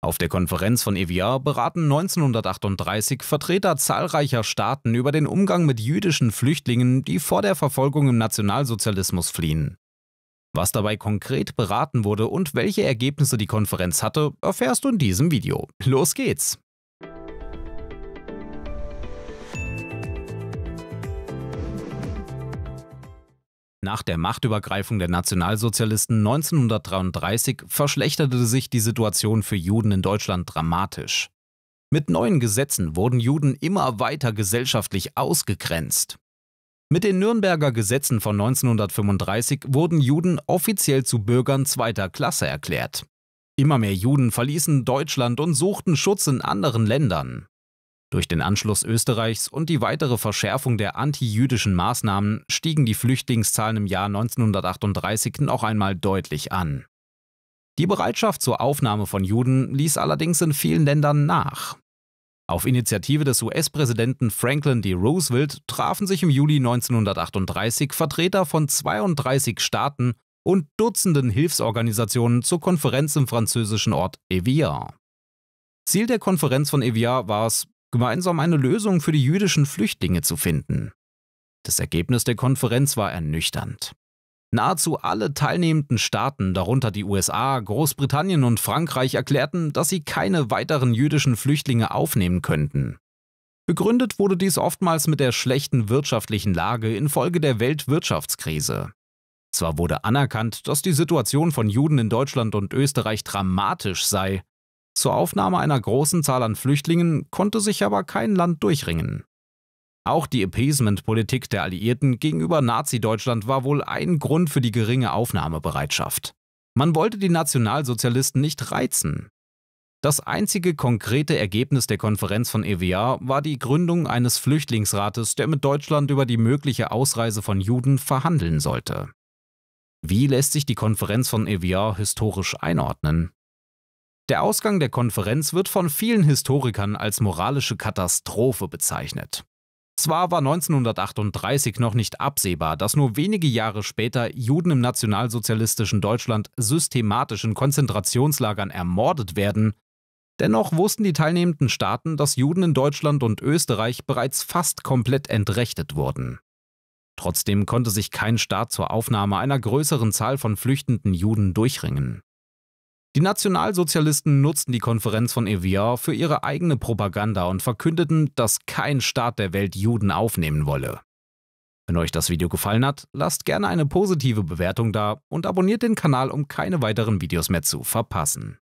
Auf der Konferenz von Evian beraten 1938 Vertreter zahlreicher Staaten über den Umgang mit jüdischen Flüchtlingen, die vor der Verfolgung im Nationalsozialismus fliehen. Was dabei konkret beraten wurde und welche Ergebnisse die Konferenz hatte, erfährst du in diesem Video. Los geht's! Nach der Machtübergreifung der Nationalsozialisten 1933 verschlechterte sich die Situation für Juden in Deutschland dramatisch. Mit neuen Gesetzen wurden Juden immer weiter gesellschaftlich ausgegrenzt. Mit den Nürnberger Gesetzen von 1935 wurden Juden offiziell zu Bürgern zweiter Klasse erklärt. Immer mehr Juden verließen Deutschland und suchten Schutz in anderen Ländern. Durch den Anschluss Österreichs und die weitere Verschärfung der antijüdischen Maßnahmen stiegen die Flüchtlingszahlen im Jahr 1938 noch einmal deutlich an. Die Bereitschaft zur Aufnahme von Juden ließ allerdings in vielen Ländern nach. Auf Initiative des US-Präsidenten Franklin D. Roosevelt trafen sich im Juli 1938 Vertreter von 32 Staaten und Dutzenden Hilfsorganisationen zur Konferenz im französischen Ort Evian. Ziel der Konferenz von Evian war es, gemeinsam eine Lösung für die jüdischen Flüchtlinge zu finden. Das Ergebnis der Konferenz war ernüchternd. Nahezu alle teilnehmenden Staaten, darunter die USA, Großbritannien und Frankreich, erklärten, dass sie keine weiteren jüdischen Flüchtlinge aufnehmen könnten. Begründet wurde dies oftmals mit der schlechten wirtschaftlichen Lage infolge der Weltwirtschaftskrise. Zwar wurde anerkannt, dass die Situation von Juden in Deutschland und Österreich dramatisch sei, zur Aufnahme einer großen Zahl an Flüchtlingen konnte sich aber kein Land durchringen. Auch die Appeasement-Politik der Alliierten gegenüber Nazi-Deutschland war wohl ein Grund für die geringe Aufnahmebereitschaft. Man wollte die Nationalsozialisten nicht reizen. Das einzige konkrete Ergebnis der Konferenz von EWA war die Gründung eines Flüchtlingsrates, der mit Deutschland über die mögliche Ausreise von Juden verhandeln sollte. Wie lässt sich die Konferenz von EWA historisch einordnen? Der Ausgang der Konferenz wird von vielen Historikern als moralische Katastrophe bezeichnet. Zwar war 1938 noch nicht absehbar, dass nur wenige Jahre später Juden im nationalsozialistischen Deutschland systematisch in Konzentrationslagern ermordet werden, dennoch wussten die teilnehmenden Staaten, dass Juden in Deutschland und Österreich bereits fast komplett entrechtet wurden. Trotzdem konnte sich kein Staat zur Aufnahme einer größeren Zahl von flüchtenden Juden durchringen. Die Nationalsozialisten nutzten die Konferenz von Evia für ihre eigene Propaganda und verkündeten, dass kein Staat der Welt Juden aufnehmen wolle. Wenn euch das Video gefallen hat, lasst gerne eine positive Bewertung da und abonniert den Kanal, um keine weiteren Videos mehr zu verpassen.